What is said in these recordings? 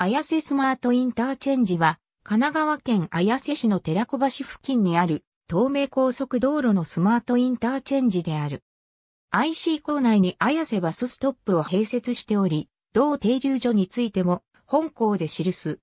綾瀬スマートインターチェンジは、神奈川県綾瀬市の寺小橋付近にある、東名高速道路のスマートインターチェンジである。IC 構内に綾瀬バスストップを併設しており、同停留所についても、本校で記す。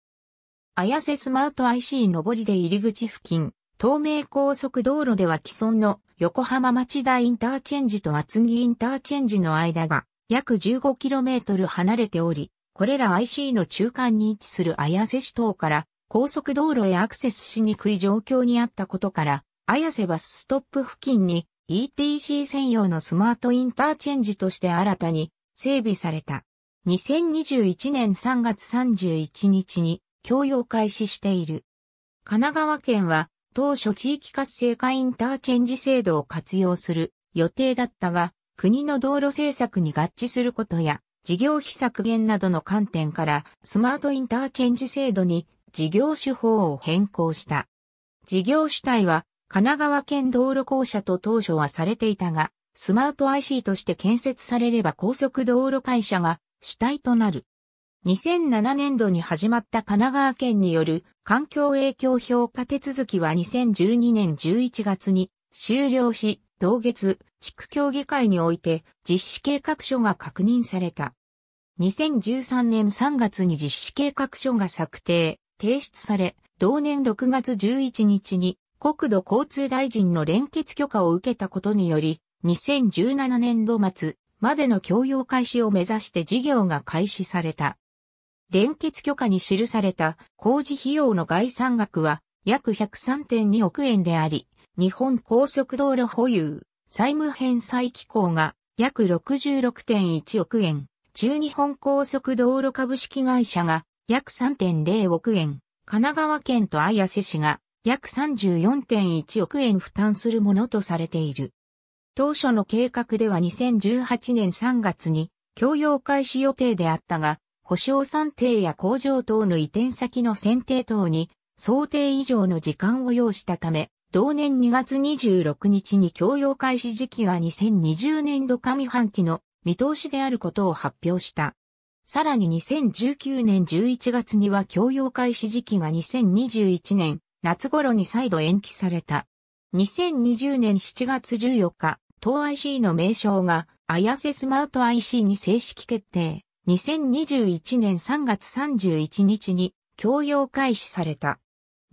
綾瀬スマート IC 上りで入り口付近、東名高速道路では既存の横浜町田インターチェンジと厚木インターチェンジの間が約 15km 離れており、これら IC の中間に位置する綾瀬市等から高速道路へアクセスしにくい状況にあったことから、綾瀬バスストップ付近に ETC 専用のスマートインターチェンジとして新たに整備された。2021年3月31日に供用開始している。神奈川県は当初地域活性化インターチェンジ制度を活用する予定だったが、国の道路政策に合致することや、事業費削減などの観点からスマートインターチェンジ制度に事業手法を変更した。事業主体は神奈川県道路公社と当初はされていたが、スマート IC として建設されれば高速道路会社が主体となる。2007年度に始まった神奈川県による環境影響評価手続きは2012年11月に終了し、同月、地区協議会において実施計画書が確認された。2013年3月に実施計画書が策定、提出され、同年6月11日に国土交通大臣の連結許可を受けたことにより、2017年度末までの供用開始を目指して事業が開始された。連結許可に記された工事費用の概算額は約103.2億円であり、日本高速道路保有、債務返済機構が約66.1億円、中日本高速道路株式会社が約3.0億円、神奈川県と綾瀬市が約34.1億円負担するものとされている。当初の計画では2018年3月に供用開始予定であったが、保証算定や工場等の移転先の選定等に想定以上の時間を要したため、同年2月26日に供用開始時期が2020年度上半期の見通しであることを発表した。さらに2019年11月には供用開始時期が2021年夏頃に再度延期された。2020年7月14日、東 IC の名称が、綾瀬スマート IC に正式決定。2021年3月31日に供用開始された。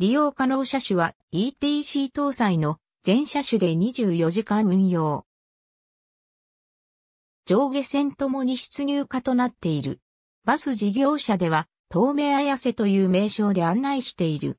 利用可能車種は ETC 搭載の全車種で24時間運用。上下線ともに出入化となっている。バス事業者では、東名綾瀬という名称で案内している。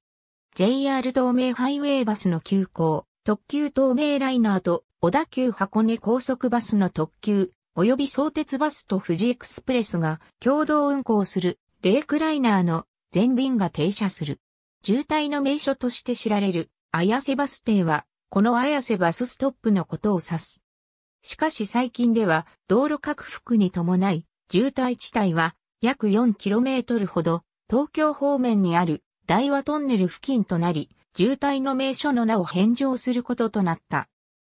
JR 東名ハイウェイバスの急行、特急東名ライナーと小田急箱根高速バスの特急、及び相鉄バスと富士エクスプレスが共同運行するレークライナーの全便が停車する。渋滞の名所として知られる、綾瀬バス停は、この綾瀬バスストップのことを指す。しかし最近では、道路拡幅に伴い、渋滞地帯は、約 4km ほど、東京方面にある、大和トンネル付近となり、渋滞の名所の名を返上することとなった。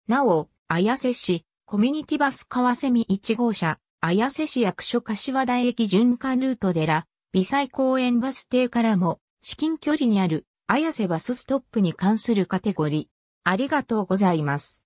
なお、綾瀬市、コミュニティバス川蝉1号車、綾瀬市役所柏台駅循環ルートでら、美西公園バス停からも、至近距離にある、綾瀬バスストップに関するカテゴリー。ありがとうございます。